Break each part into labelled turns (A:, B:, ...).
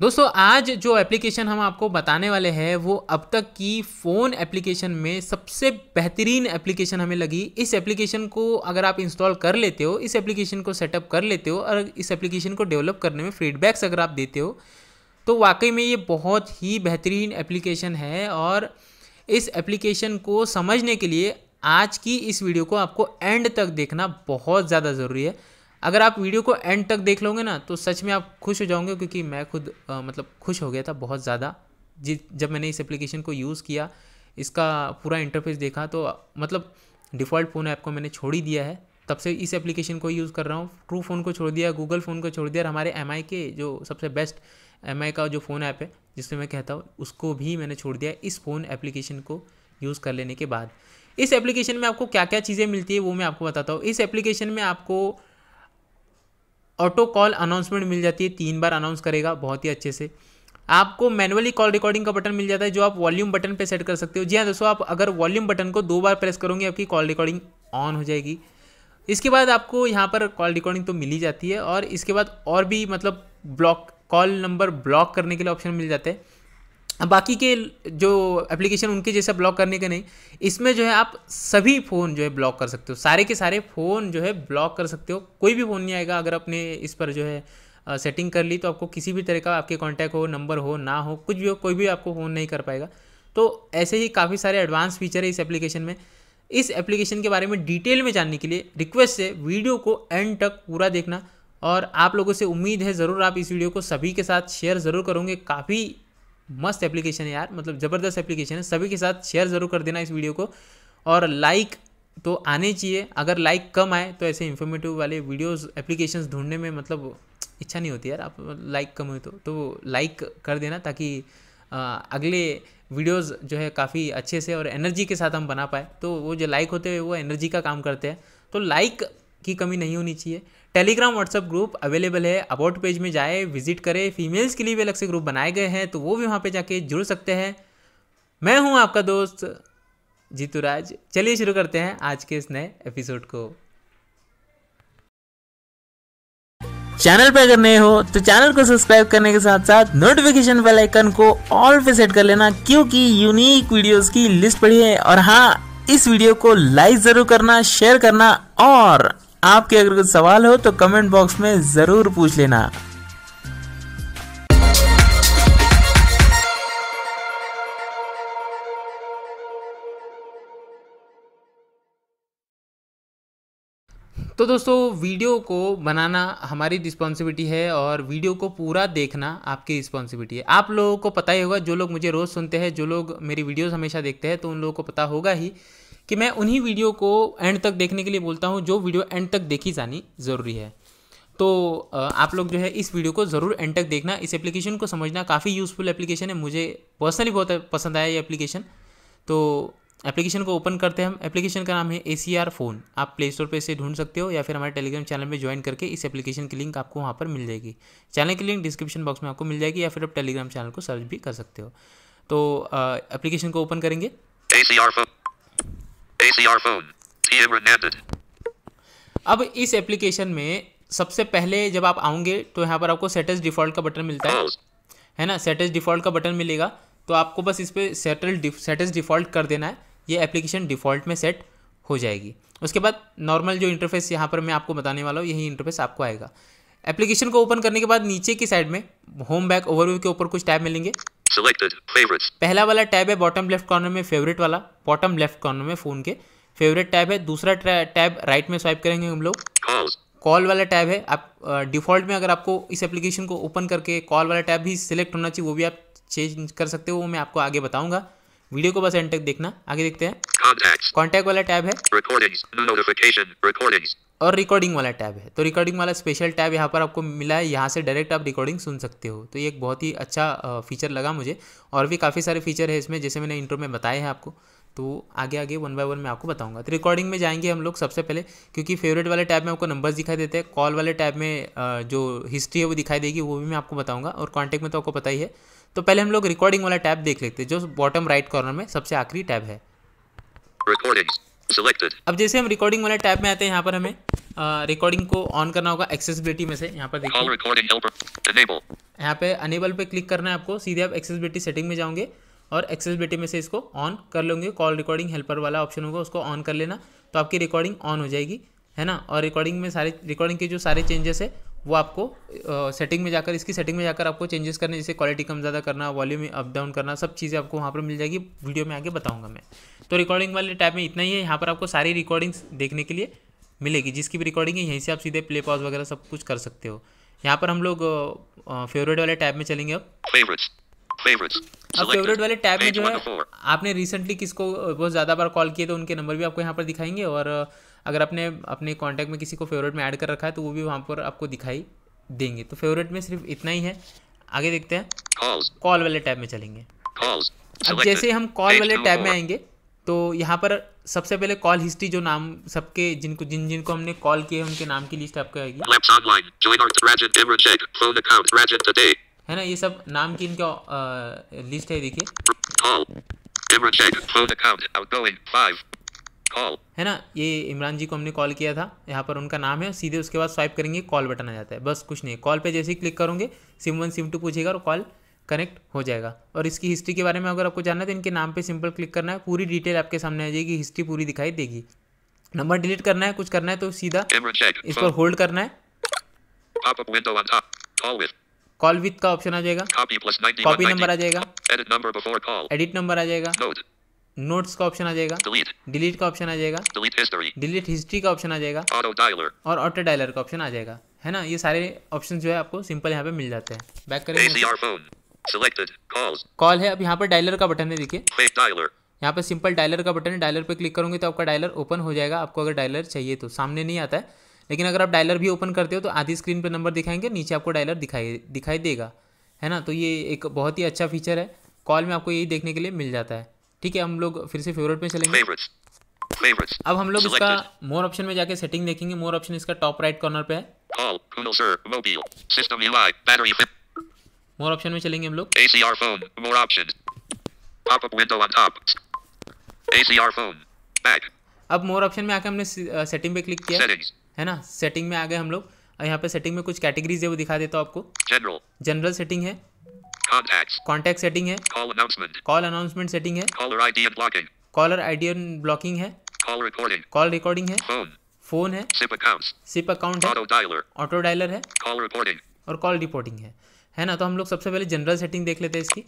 A: दोस्तों आज जो एप्लीकेशन हम आपको बताने वाले हैं वो अब तक की फ़ोन एप्लीकेशन में सबसे बेहतरीन एप्लीकेशन हमें लगी इस एप्लीकेशन को अगर आप इंस्टॉल कर लेते हो इस एप्लीकेशन को सेटअप कर लेते हो और इस एप्लीकेशन को डेवलप करने में फीडबैक्स अगर आप देते हो तो वाकई में ये बहुत ही बेहतरीन एप्लीकेशन है और इस एप्लीकेशन को समझने के लिए आज की इस वीडियो को आपको एंड तक देखना बहुत ज़्यादा ज़रूरी है अगर आप वीडियो को एंड तक देख लोगे ना तो सच में आप खुश हो जाओगे क्योंकि मैं खुद आ, मतलब खुश हो गया था बहुत ज़्यादा जब मैंने इस एप्लीकेशन को यूज़ किया इसका पूरा इंटरफेस देखा तो मतलब डिफ़ॉल्ट फ़ोन ऐप को मैंने छोड़ ही दिया है तब से इस एप्लीकेशन को यूज़ कर रहा हूँ ट्रू फ़ोन को छोड़ दिया गूगल फ़ोन को छोड़ दिया और हमारे एम के जो सबसे बेस्ट एम का जो फ़ोन ऐप है जिसमें मैं कहता हूँ उसको भी मैंने छोड़ दिया इस फ़ोन एप्लीकेशन को यूज़ कर लेने के बाद इस एप्लीकेशन में आपको क्या क्या चीज़ें मिलती है वो मैं आपको बताता हूँ इस एप्लीकेशन में आपको ऑटो कॉल अनाउंसमेंट मिल जाती है तीन बार अनाउंस करेगा बहुत ही अच्छे से आपको मैनुअली कॉल रिकॉर्डिंग का बटन मिल जाता है जो आप वॉल्यूम बटन पे सेट कर सकते हो जी हाँ दोस्तों आप अगर वॉल्यूम बटन को दो बार प्रेस करोगे आपकी कॉल रिकॉर्डिंग ऑन हो जाएगी इसके बाद आपको यहाँ पर कॉल रिकॉर्डिंग तो मिल ही जाती है और इसके बाद और भी मतलब ब्लॉक कॉल नंबर ब्लॉक करने के लिए ऑप्शन मिल जाता है बाकी के जो एप्लीकेशन उनके जैसा ब्लॉक करने के नहीं इसमें जो है आप सभी फ़ोन जो है ब्लॉक कर सकते हो सारे के सारे फ़ोन जो है ब्लॉक कर सकते हो कोई भी फ़ोन नहीं आएगा अगर आपने इस पर जो है सेटिंग कर ली तो आपको किसी भी तरह का आपके कॉन्टैक्ट हो नंबर हो ना हो कुछ भी हो कोई भी आपको फ़ोन नहीं कर पाएगा तो ऐसे ही काफ़ी सारे एडवांस फीचर है इस एप्लीकेशन में इस एप्लीकेशन के बारे में डिटेल में जानने के लिए रिक्वेस्ट है वीडियो को एंड तक पूरा देखना और आप लोगों से उम्मीद है ज़रूर आप इस वीडियो को सभी के साथ शेयर ज़रूर करोगे काफ़ी मस्त एप्लीकेशन है यार मतलब ज़बरदस्त एप्लीकेशन है सभी के साथ शेयर ज़रूर कर देना इस वीडियो को और लाइक तो आने चाहिए अगर लाइक कम आए तो ऐसे इन्फॉर्मेटिव वाले वीडियोस एप्लीकेशन ढूंढने में मतलब इच्छा नहीं होती यार आप लाइक कम हो तो तो लाइक कर देना ताकि अगले वीडियोस जो है काफ़ी अच्छे से और एनर्जी के साथ हम बना पाए तो वो जो लाइक होते हैं वो एनर्जी का काम करते हैं तो लाइक की कमी नहीं होनी चाहिए टेलीग्राम व्हाट्सअप ग्रुप अवेलेबल है अबाउट पेज में जाए विजिट करें फीमेल्स के लिए भी अलग से ग्रुप बनाए गए हैं तो वो भी वहाँ पर जाके जुड़ सकते हैं मैं हूँ आपका दोस्त जीतूराज चलिए शुरू करते हैं आज के इस नए एपिसोड को चैनल पर अगर नए हो तो चैनल को सब्सक्राइब करने के साथ साथ नोटिफिकेशन बेल आइकन को ऑल पे सेट कर लेना क्योंकि यूनिक वीडियोस की लिस्ट पड़ी है और हाँ इस वीडियो को लाइक जरूर करना शेयर करना और आपके अगर कुछ सवाल हो तो कमेंट बॉक्स में ज़रूर पूछ लेना तो दोस्तों वीडियो को बनाना हमारी रिस्पॉन्सिबिलिटी है और वीडियो को पूरा देखना आपकी रिस्पॉन्सिबिलिटी है आप लोगों को पता ही होगा जो लोग मुझे रोज़ सुनते हैं जो लोग मेरी वीडियोस हमेशा देखते हैं तो उन लोगों को पता होगा ही कि मैं उन्हीं वीडियो को एंड तक देखने के लिए बोलता हूँ जो वीडियो एंड तक देखी जानी ज़रूरी है तो आप लोग जो है इस वीडियो को ज़रूर एंड तक देखना इस एप्लीकेशन को समझना काफ़ी यूज़फुल एप्लीकेशन है मुझे पर्सनली बहुत पसंद आया ये एप्लीकेशन तो एप्लीकेशन को ओपन करते हैं हम एप्लीकेशन का नाम है ए सी आर फ़ोन आप प्ले स्टोर पर इसे ढूंढ सकते हो या फिर हमारे टेलीग्राम चैनल में ज्वाइन करके इस एप्लीकेशन की लिंक आपको वहाँ पर मिल जाएगी चैनल की लिंक डिस्क्रिप्शन बॉक्स में आपको मिल जाएगी या फिर आप टेलीग्राम चैनल को सर्च भी कर सकते हो तो एप्लीकेशन को ओपन करेंगे
B: ACR phone. TM
A: अब इस एप्लीकेशन में सबसे पहले जब आप आओगे तो यहाँ पर आपको सेटेज डिफ़ॉल्ट का बटन मिलता है है ना सेटेज डिफ़ॉल्ट का बटन मिलेगा तो आपको बस इस पर सेटल सेटेज डिफ़ॉल्ट कर देना है ये एप्लीकेशन डिफ़ॉल्ट में सेट हो जाएगी उसके बाद नॉर्मल जो इंटरफेस यहाँ पर मैं आपको बताने वाला हूँ यही इंटरफेस आपको आएगा एप्लीकेशन को ओपन करने के बाद नीचे की साइड में होम बैक ओवरव्यू के ऊपर कुछ टैब मिलेंगे
B: Selected favorites.
A: पहला वाला टैब है बॉटम लेफ्ट कॉर्नर में फेवरेट वाला बॉटम लेफ्ट कॉर्नर में फोन के फेवरेट टैब है दूसरा टैब राइट में स्वाइप करेंगे हम लोग कॉल वाला टैब है आप डिफ़ॉल्ट में अगर आपको इस एप्लीकेशन को ओपन करके कॉल वाला टैब भी सिलेक्ट होना चाहिए वो भी आप चेंज कर सकते हो वो मैं आपको आगे बताऊंगा वीडियो को बस एंड तक देखना आगे देखते
B: हैं
A: कॉन्टैक्ट वाला टैब है recordings, और रिकॉर्डिंग वाला टैब है तो रिकॉर्डिंग वाला स्पेशल टैब यहाँ पर आपको मिला है यहाँ से डायरेक्ट आप रिकॉर्डिंग सुन सकते हो तो ये एक बहुत ही अच्छा फीचर लगा मुझे और भी काफ़ी सारे फीचर है इसमें जैसे मैंने इंट्रो में बताए हैं आपको तो आगे आगे वन बाय वन मैं आपको बताऊंगा तो रिकॉर्डिंग में जाएंगे हम लोग सबसे पहले क्योंकि फेवरेट वाले टैब में आपको नंबर्स दिखाई देते हैं कॉल वाले टैब में जो हिस्ट्री है वो दिखाई देगी वो भी मैं आपको बताऊंगा और कॉन्टेक्ट में तो आपको पता ही है तो पहले हम लोग रिकॉर्डिंग वाला टैब देख लेते हैं जो बॉटम राइट कॉर्नर में सबसे आखिरी टैब है
B: Recordings. सिलेक्टेड
A: अब जैसे हम रिकॉर्डिंग वाले टैब में आते हैं यहाँ पर हमें रिकॉर्डिंग को ऑन करना होगा एक्सेसिबिलिटी में से यहाँ पर
B: देखिए
A: यहाँ पे अनेबल पे क्लिक करना है आपको सीधे आप एक्सेसिबिलिटी सेटिंग में जाओगे और एक्सेसिबिलिटी में से इसको ऑन कर लोगे कॉल रिकॉर्डिंग हेल्पर वाला ऑप्शन होगा उसको ऑन कर लेना तो आपकी रिकॉर्डिंग ऑन हो जाएगी है ना और रिकॉर्डिंग में सारे रिकॉर्डिंग के जो सारे चेंजेस है वो आपको सेटिंग में जाकर इसकी सेटिंग में जाकर आपको चेंजेस करने जैसे क्वालिटी कम ज़्यादा करना वॉल्यूम अप डाउन करना सब चीज़ें आपको वहाँ पर मिल जाएगी वीडियो में आगे बताऊँगा मैं तो रिकॉर्डिंग वाले टाइप में इतना ही है यहाँ पर आपको सारी रिकॉर्डिंग्स देखने के लिए मिलेगी जिसकी भी रिकॉर्डिंग है यहीं से आप सीधे प्ले पॉज वगैरह सब कुछ कर सकते हो यहाँ पर हम लोग फेवरेट वाले टैब में चलेंगे अब
B: अब
A: फेवरेट वाले टैब में जो है आपने रिसेंटली किसको बहुत ज़्यादा बार कॉल किए तो उनके नंबर भी आपको यहाँ पर दिखाएंगे और अगर आपने अपने कॉन्टैक्ट में किसी को फेवरेट में ऐड कर रखा है तो वो भी वहाँ पर आपको दिखाई देंगे तो फेवरेट में सिर्फ इतना ही है आगे देखते हैं कॉल वाले टैब में चलेंगे अब जैसे हम कॉल वाले टैब में आएंगे तो यहाँ पर सबसे पहले कॉल हिस्ट्री जो नाम सबके जिनको जिन जिनको हमने कॉल किए उनके नाम की लिस्ट आपको आएगी है ना ये सब नाम की इनका लिस्ट है देखिए हाँ। है ना ये इमरान जी को हमने कॉल किया था यहाँ पर उनका नाम है सीधे उसके बाद स्वाइप करेंगे कॉल बटन आ जाता है बस कुछ नहीं कॉल पे जैसे ही क्लिक करोगे सिम वन सिम टू पूछेगा और कॉल कनेक्ट हो जाएगा और इसकी हिस्ट्री के बारे में अगर आपको जानना है तो इनके नाम पे सिंपल क्लिक करना है पूरी डिटेल आपके सामने आ जाएगी हिस्ट्री पूरी दिखाई देगी नंबर डिलीट करना है कुछ करना है तो सीधा इस पर होल्ड करना है कॉल विथ का ऑप्शन आ जाएगा कॉपी नंबर आ जाएगा एडिट नंबर आ जाएगा नोट्स का ऑप्शन आ जाएगा डिलीट का ऑप्शन आ जाएगा डिलीट हिस्ट्री का ऑप्शन आ जाएगा और ऑटो डायलर का ऑप्शन आ जाएगा है ना ये सारे ऑप्शन जो है आपको सिंपल यहाँ पे मिल जाते हैं बैक करेंगे कॉल है अब यहाँ पर डायलर का बटन है देखिए यहाँ पे सिंपल डायलर का बटन है डायलर पे क्लिक करूंगे तो आपका डायलर ओपन हो जाएगा आपको अगर डायलर चाहिए तो सामने नहीं आता है लेकिन अगर आप डायलर भी ओपन करते हो तो आधी स्क्रीन पर नंबर दिखाएंगे नीचे आपको डायलर दिखाई दिखाई देगा है ना तो ये एक बहुत ही अच्छा फीचर है कॉल में आपको यही देखने के लिए मिल जाता है ठीक है हम लोग फिर से फेवरेट में चलेंगे
B: अब हम लोग इसका
A: मोर ऑप्शन में जाके सेटिंग देखेंगे मोर ऑप्शन इसका टॉप राइट कॉर्नर पे है मोर ऑप्शन में चलेंगे हम लोग
B: ACR phone, more options, pop-up window on top, ACR phone, back.
A: अब मोर ऑप्शन में आके हमने सेटिंग पे क्लिक किया Settings. है ना सेटिंग में आ गए हम लोग और यहाँ पे सेटिंग में कुछ कैटेगरीज है वो दिखा देता हूँ आपको जनरल जनरल सेटिंग है
B: कॉन्टैक्ट सेटिंग है कॉल
A: अनाउंसमेंट सेटिंग है कॉलर आईडी एंड ब्लॉकिंग है कॉल रिकॉर्डिंग है फोन है
B: सिप अकाउंट है ऑटो
A: डायलर है और कॉल रिपोर्टिंग है है ना तो हम लोग सबसे पहले जनरल सेटिंग देख लेते हैं इसकी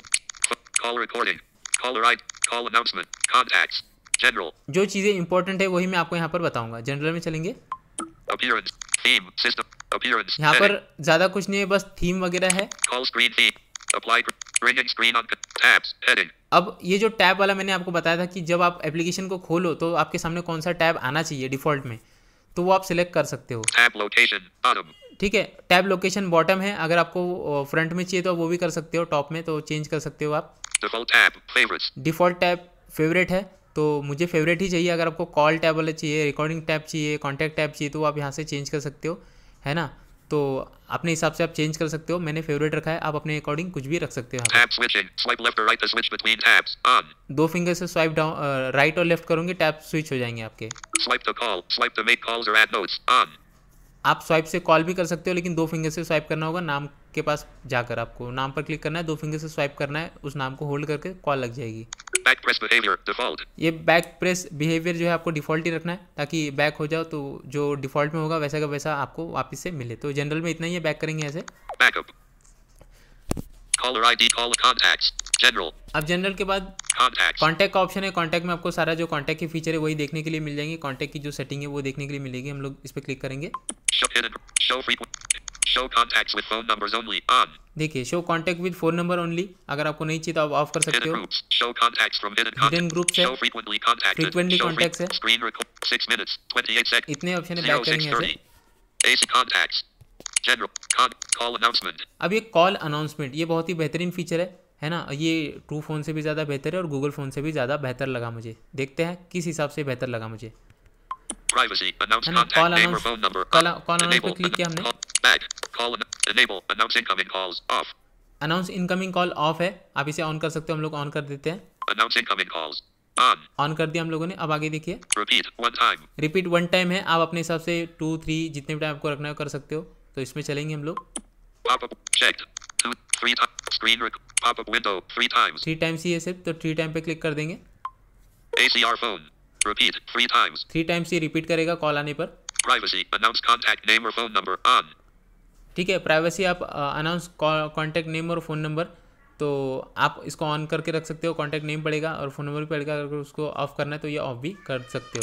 B: call recording, caller ID, call announcement, contacts, general.
A: जो चीजें इंपॉर्टेंट है वही मैं आपको यहाँ पर बताऊंगा जनरल में चलेंगे
B: appearance, theme, system, यहाँ पर
A: ज्यादा कुछ नहीं है बस थीम वगैरह है
B: Apply bringing screen on tabs heading.
A: अब ये जो टैब वाला मैंने आपको बताया था कि जब आप एप्लीकेशन को खोलो तो आपके सामने कौन सा टैब आना चाहिए डिफॉल्ट में तो वो आप सिलेक्ट कर सकते हो
B: टैब लोकेशन बॉटम
A: ठीक है टैब लोकेशन बॉटम है अगर आपको फ्रंट में चाहिए तो वो भी कर सकते हो टॉप में तो चेंज कर सकते हो आप
B: default tab favourites
A: default tab favourite है तो मुझे फेवरेट ही चाहिए अगर आपको कॉल टैब वाला चाहिए रिकॉर्डिंग टैब चाहिए कॉन्टैक्ट टैब चाहिए तो आप यहाँ से चेंज कर सकते हो है ना तो अपने हिसाब से आप चेंज कर सकते हो मैंने फेवरेट रखा है आप अपने अकॉर्डिंग कुछ भी रख सकते हो दो फिंगर से स्वाइप डाउन राइट और लेफ्ट करोगे टैप स्विच हो जाएंगे आपके आप स्वाइप से कॉल भी कर सकते हो लेकिन दो फिंगर से स्वाइप करना होगा नाम के पास जाकर आपको नाम पर क्लिक करना है दो फिंगर से स्वाइप करना है उस नाम को होल्ड करके कॉल लग जाएगी बैक
B: प्रेस बिहेवियर डिफॉल्ट
A: ये बैक प्रेस बिहेवियर जो है आपको डिफॉल्ट ही रखना है ताकि बैक हो जाओ तो जो डिफॉल्ट में होगा वैसा का वैसा आपको वापस से मिले तो जनरल में इतना ही है बैक करेंगे ऐसे backup
B: caller ID, call contacts, general.
A: अब जनरल के बाद कॉन्टैक्ट का ऑप्शन है कॉन्टैक्ट में आपको सारा जो कॉन्टैक्ट की फीचर है वही देखने के लिए मिल जाएंगे कॉन्टैक्ट की जो सेटिंग है वो देखने के लिए मिलेगी हम लोग इस पर क्लिक करेंगे
B: show, show show contacts with phone numbers only on
A: देखिए show contact with phone number only अगर आपको नहीं चाहिए तो आप ऑफ कर सकते हो
B: show contacts from hidden group से फ्रीक्वेंटली कॉन्टैक्ट फ्रीक्वेंटली कॉन्टैक्ट्स है स्क्रीन रिकॉर्ड 6 मिनट्स 28 सेकंड
A: इतने ऑप्शन है बैक करेंगे
B: ऐसे
A: अब ये कॉल अनाउंसमेंट ये बहुत ही बेहतरीन फीचर है है ना ये ट्रू फोन से भी ज़्यादा बेहतर है और गूगल फोन से भी ज़्यादा बेहतर लगा मुझे देखते हैं किस हिसाब से बेहतर लगा मुझे
B: कॉल अनाउंस कॉल अनाउंस पर क्लिक किया हमने Call enable. Announce incoming calls off.
A: Announce incoming call off है आप इसे ऑन कर सकते हो हम लोग ऑन कर देते हैं
B: Announce incoming calls.
A: on on कर दिया हम लोगों ने अब आगे देखिए
B: repeat one time
A: repeat one time है आप अपने हिसाब से टू थ्री जितने भी टाइम आपको रखना है कर सकते हो तो इसमें चलेंगे हम लोग pop
B: pop up up times screen window three
A: times ही है सिर्फ तो थ्री time पे क्लिक कर देंगे
B: acr phone repeat times
A: three times ही रिपीट करेगा कॉल आने पर
B: Privacy. Announce contact name or phone number on.
A: ठीक है प्राइवेसी आप अनाउंस कॉन्टैक्ट नेम और फ़ोन नंबर तो आप इसको ऑन करके रख सकते हो कॉन्टैक्ट नेम पड़ेगा और फोन नंबर भी पड़ेगा अगर उसको ऑफ करना है तो ये ऑफ भी कर सकते हो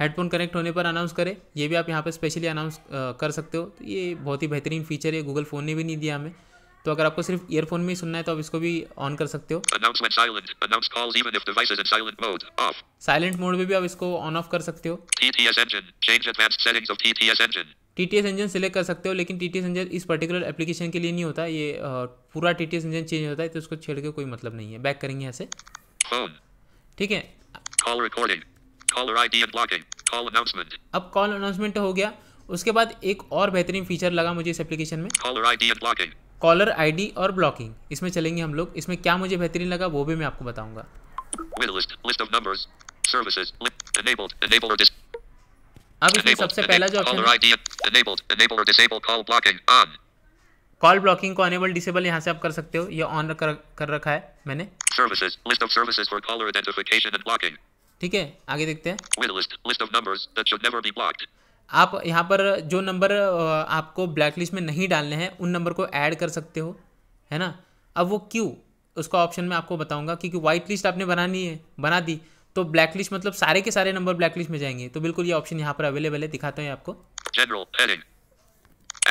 A: हेडफोन कनेक्ट होने पर अनाउंस करें ये भी आप यहाँ पर स्पेशली अनाउंस कर सकते हो तो ये बहुत ही बेहतरीन फीचर है गूगल फ़ोन ने भी नहीं दिया हमें तो अगर आपको सिर्फ ईयरफोन में ही सुनना है तो आप इसको भी ऑन कर सकते हो साइलेंट मोड में भी आप इसको ऑन ऑफ कर सकते हो T T S engine select कर सकते हो लेकिन टी टी एस इंजन इस पर्टिकुलर एप्लीकेशन के लिए नहीं होता ये पूरा T T S engine change होता है तो उसको छेड़ के कोई मतलब नहीं है बैक करेंगे यहाँ से ठीक है अब कॉल अनाउंसमेंट हो गया उसके बाद एक और बेहतरीन फीचर लगा मुझे इस एप्लीकेशन में कॉलर आईडी और ब्लॉकिंग इसमें चलेंगे हम लोग इसमें क्या मुझे बेहतरीन लगा वो भी मैं आपको बताऊंगा अब इसमें सबसे पहला जो
B: ऑप्शन
A: कॉल ब्लॉकिंग को अनेबल डिसेबल यहां से आप कर सकते हो ये ऑन कर, कर रखा है मैंने
B: services list of services for caller identification and blocking
A: ठीक है आगे देखते
B: हैं list of numbers that should never be blocked
A: आप यहाँ पर जो नंबर आपको ब्लैक लिस्ट में नहीं डालने हैं उन नंबर को ऐड कर सकते हो है ना अब वो क्यों उसका ऑप्शन मैं आपको बताऊंगा क्योंकि व्हाइट लिस्ट आपने बनानी है बना दी तो ब्लैक लिस्ट मतलब सारे के सारे नंबर ब्लैक लिस्ट में जाएंगे तो बिल्कुल ये ऑप्शन यहाँ पर अवेलेबल है दिखाता हूँ आपको
B: General heading.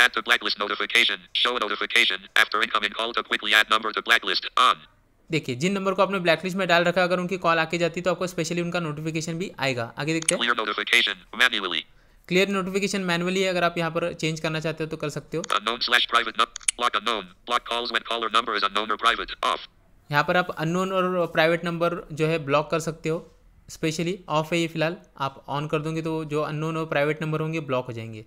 B: Add to blacklist notification. Show notification after incoming call to quickly add number to blacklist on.
A: देखिए जिन नंबर को आपने ब्लैकलिस्ट में डाल रखा है अगर उनकी कॉल आके जाती तो आपको स्पेशली उनका नोटिफिकेशन भी आएगा आगे देखते
B: हैं
A: क्लियर नोटिफिकेशन मैनुअली अगर आप यहाँ पर चेंज करना चाहते हो तो कर सकते हो यहाँ पर आप अननोन और प्राइवेट नंबर जो है ब्लॉक कर सकते हो स्पेशली ऑफ है ये फिलहाल आप ऑन कर दोगे तो जो अननोन और प्राइवेट नंबर होंगे ब्लॉक हो जाएंगे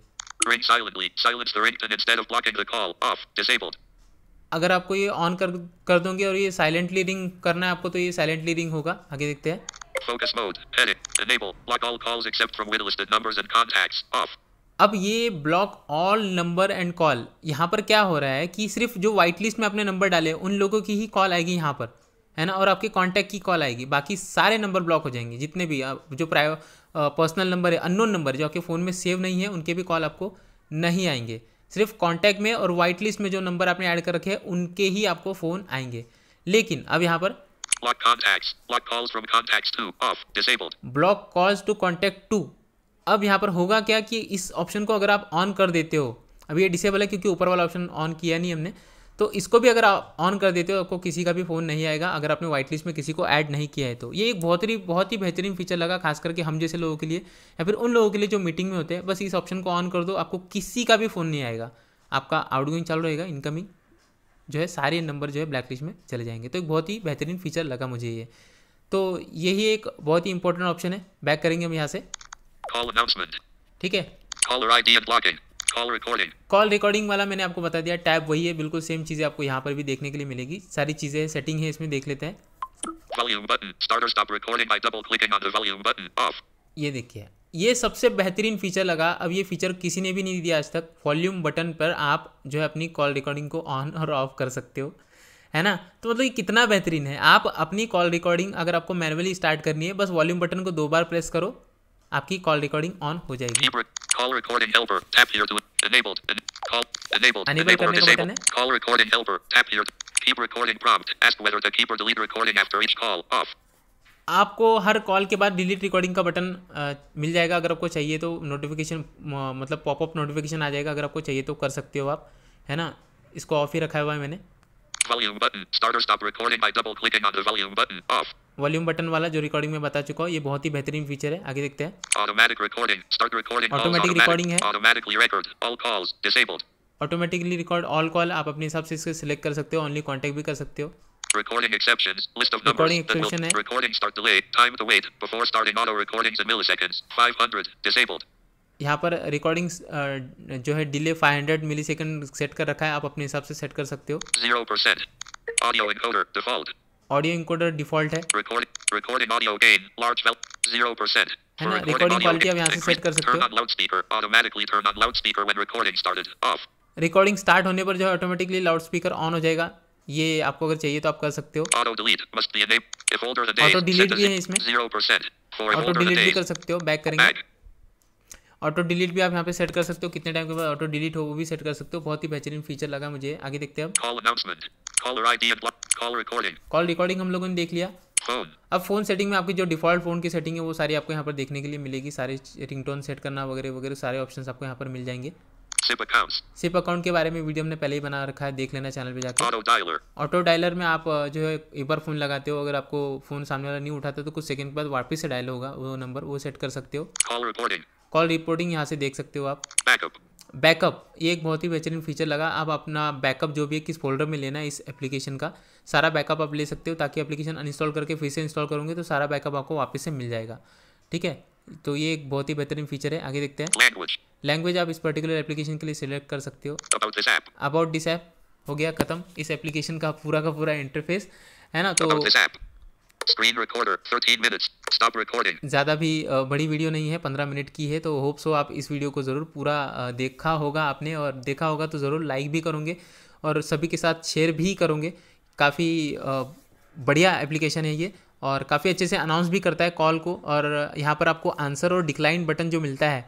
A: अगर आपको ये ऑन कर कर दोगे और ये साइलेंटली रिंग करना है आपको तो ये साइलेंटली रिंग होगा आगे देखते हैं
B: Focus mode. Edit. Enable. lock all calls except from whitelisted numbers and contacts. Off.
A: अब ये block all number and call यहाँ पर क्या हो रहा है कि सिर्फ जो वाइट लिस्ट में आपने नंबर डाले उन लोगों की ही कॉल आएगी यहाँ पर है ना और आपके कॉन्टैक्ट की कॉल आएगी बाकी सारे नंबर ब्लॉक हो जाएंगे जितने भी जो प्राइव पर्सनल नंबर है अननोन नंबर जो आपके फ़ोन में सेव नहीं है उनके भी कॉल आपको नहीं आएंगे सिर्फ कॉन्टैक्ट में और वाइट लिस्ट में जो नंबर आपने ऐड कर रखे हैं उनके ही आपको फ़ोन आएंगे लेकिन अब यहाँ पर
B: Block contacts. Block calls from contacts to off. Disabled.
A: Block calls to contact to. अब यहाँ पर होगा क्या कि इस ऑप्शन को अगर आप ऑन कर देते हो अभी ये डिसेबल है क्योंकि ऊपर वाला ऑप्शन ऑन किया नहीं हमने तो इसको भी अगर आप ऑन कर देते हो आपको किसी का भी फ़ोन नहीं आएगा अगर आपने व्हाइट लिस्ट में किसी को ऐड नहीं किया है तो ये एक बहुत ही बहुत ही बेहतरीन फीचर लगा खास करके हम जैसे लोगों के लिए या फिर उन लोगों के लिए जो मीटिंग में होते हैं बस इस ऑप्शन को ऑन कर दो आपको किसी का भी फ़ोन नहीं आएगा आपका गोइंग चालू रहेगा इनकमिंग जो है सारे नंबर जो है ब्लैक लिस्ट में चले जाएंगे तो एक बहुत ही बेहतरीन फीचर लगा मुझे ये तो यही एक बहुत ही इंपॉर्टेंट ऑप्शन है बैक करेंगे हम यहाँ से ठीक है कॉल रिकॉर्डिंग वाला मैंने आपको बता दिया टैब वही है बिल्कुल सेम चीज़ें आपको यहाँ पर भी देखने के लिए मिलेगी सारी चीज़ें सेटिंग है इसमें देख लेते हैं ये देखिए ये सबसे बेहतरीन फीचर लगा अब ये फीचर किसी ने भी नहीं दिया आज तक वॉल्यूम बटन पर आप जो है अपनी कॉल रिकॉर्डिंग को ऑन और ऑफ कर सकते हो है ना तो मतलब ये कितना बेहतरीन है आप अपनी कॉल रिकॉर्डिंग अगर आपको मैनुअली स्टार्ट करनी है बस वॉल्यूम बटन को दो बार प्रेस करो आपकी कॉल रिकॉर्डिंग ऑन हो जाएगी
B: अनेबल करने का बटन है
A: आपको हर कॉल के बाद डिलीट रिकॉर्डिंग का बटन आ, मिल जाएगा अगर आपको चाहिए तो नोटिफिकेशन मतलब पॉपअप नोटिफिकेशन आ जाएगा अगर आपको चाहिए तो कर सकते हो आप है ना इसको ऑफ ही रखा हुआ है मैंने वॉल्यूम बटन वाला जो रिकॉर्डिंग में बता चुका हूँ ये बहुत ही बेहतरीन फीचर है आगे देखते हैं
B: ऑटोमेटिक रिकॉर्डिंग है
A: ऑटोमेटिकली रिकॉर्ड ऑल कॉल आप अपने हिसाब से इसको सिलेक्ट कर सकते हो ओनली कॉन्टैक्ट भी कर सकते हो
B: Recording exceptions. List of numbers. Recording that will, recording start delay. Time to wait before starting auto recordings in milliseconds. 500. Disabled.
A: यहाँ पर रिकॉर्डिंग uh, जो है डिले 500 मिलीसेकंड सेट कर रखा है आप अपने हिसाब से सेट कर सकते हो
B: 0% audio encoder default
A: audio encoder default है
B: recording audio gain large well 0%
A: है ना रिकॉर्डिंग क्वालिटी आप यहाँ से सेट कर सकते हो
B: loud speaker automatically turn on loud speaker when recording started off
A: recording start होने पर जो है ऑटोमेटिकली लाउड स्पीकर ऑन हो जाएगा ये आपको अगर चाहिए तो आप कर सकते हो
B: ऑटो डिलीट भी है इसमें ऑटो डिलीट भी कर
A: सकते हो बैक करेंगे ऑटो डिलीट भी आप यहाँ पे सेट कर सकते हो कितने टाइम के बाद ऑटो डिलीट हो वो भी सेट कर सकते हो बहुत ही बेहतरीन फीचर लगा मुझे आगे देखते हैं कॉल रिकॉर्डिंग हम लोगों ने देख लिया Phone. अब फोन सेटिंग में आपकी जो डिफॉल्ट फोन की सेटिंग है वो सारी आपको यहाँ पर देखने के लिए मिलेगी सारे रिंगटोन सेट करना वगैरह वगैरह सारे ऑप्शंस आपको यहाँ पर मिल जाएंगे सिप अकाउंट सिप अकाउंट के बारे में वीडियो हमने पहले ही बना रखा है देख लेना चैनल पे जाकर ऑटो डायलर ऑटो डायलर में आप जो है एक बार फ़ोन लगाते हो अगर आपको फ़ोन सामने वाला नहीं उठाता तो कुछ सेकंड के बाद वापस से डायल होगा वो नंबर वो सेट कर सकते हो कॉल रिपोर्टिंग कॉल रिपोर्टिंग यहाँ से देख सकते हो आप बैकअप बैकअप ये एक बहुत ही बेहतरीन फीचर लगा आप अपना बैकअप जो भी है किस फोल्डर में लेना है इस एप्लीकेशन का सारा बैकअप आप ले सकते हो ताकि एप्लीकेशन अनइंस्टॉल करके फिर से इंस्टॉल करोगे तो सारा बैकअप आपको वापस से मिल जाएगा ठीक है तो ये एक बहुत ही बेहतरीन फीचर है आगे देखते हैं लैंग्वेज आप इस पर्टिकुलर एप्लीकेशन के लिए सिलेक्ट कर सकते हो अबाउट दिस ऐप हो गया खत्म इस एप्लीकेशन का पूरा का पूरा इंटरफेस है ना
B: तो screen recorder 13 minutes stop recording
A: ज़्यादा भी बड़ी वीडियो नहीं है 15 मिनट की है तो होप सो आप इस वीडियो को ज़रूर पूरा देखा होगा आपने और देखा होगा तो ज़रूर लाइक भी करोगे और सभी के साथ शेयर भी करोगे काफ़ी बढ़िया एप्लीकेशन है ये और काफ़ी अच्छे से अनाउंस भी करता है कॉल को और यहाँ पर आपको आंसर और डिक्लाइन बटन जो मिलता है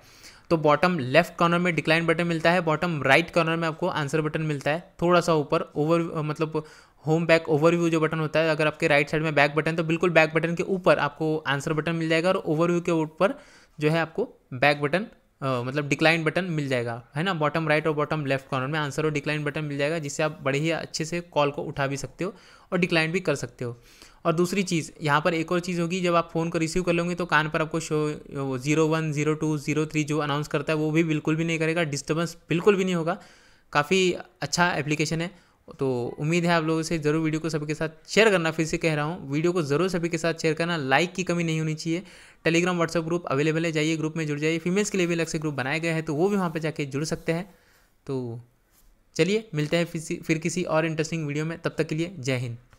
A: तो बॉटम लेफ्ट कॉर्नर में डिक्लाइन बटन मिलता है बॉटम राइट कॉर्नर में आपको आंसर बटन मिलता है थोड़ा सा ऊपर ओवर मतलब होम बैक ओवरव्यू जो बटन होता है अगर आपके राइट साइड में बैक बटन तो बिल्कुल बैक बटन के ऊपर आपको आंसर बटन मिल जाएगा और ओवरव्यू के ऊपर जो है आपको बैक बटन मतलब डिक्लाइन बटन मिल जाएगा है ना बॉटम राइट और बॉटम लेफ्ट कॉर्नर में आंसर और डिक्लाइन बटन मिल जाएगा जिससे आप बड़े ही अच्छे से कॉल को उठा भी सकते हो और डिक्लाइन भी कर सकते हो और दूसरी चीज़ यहाँ पर एक और चीज़ होगी जब आप फ़ोन को रिसीव कर लोगे तो कान पर आपको show zero one zero two zero three जो अनाउंस करता है वो भी बिल्कुल भी नहीं करेगा डिस्टर्बेंस बिल्कुल भी नहीं होगा काफ़ी अच्छा एप्लीकेशन है तो उम्मीद है आप लोगों से ज़रूर वीडियो को सभी के साथ शेयर करना फिर से कह रहा हूँ वीडियो को ज़रूर सभी के साथ शेयर करना लाइक की कमी नहीं होनी चाहिए टेलीग्राम व्हाट्सअप ग्रुप अवेलेबल है जाइए ग्रुप में जुड़ जाइए फीमेल्स के लिए भी अलग से ग्रुप बनाया गया है तो वो भी वहाँ पर जाके जुड़ सकते हैं तो चलिए मिलते हैं फिर किसी और इंटरेस्टिंग वीडियो में तब तक के लिए जय हिंद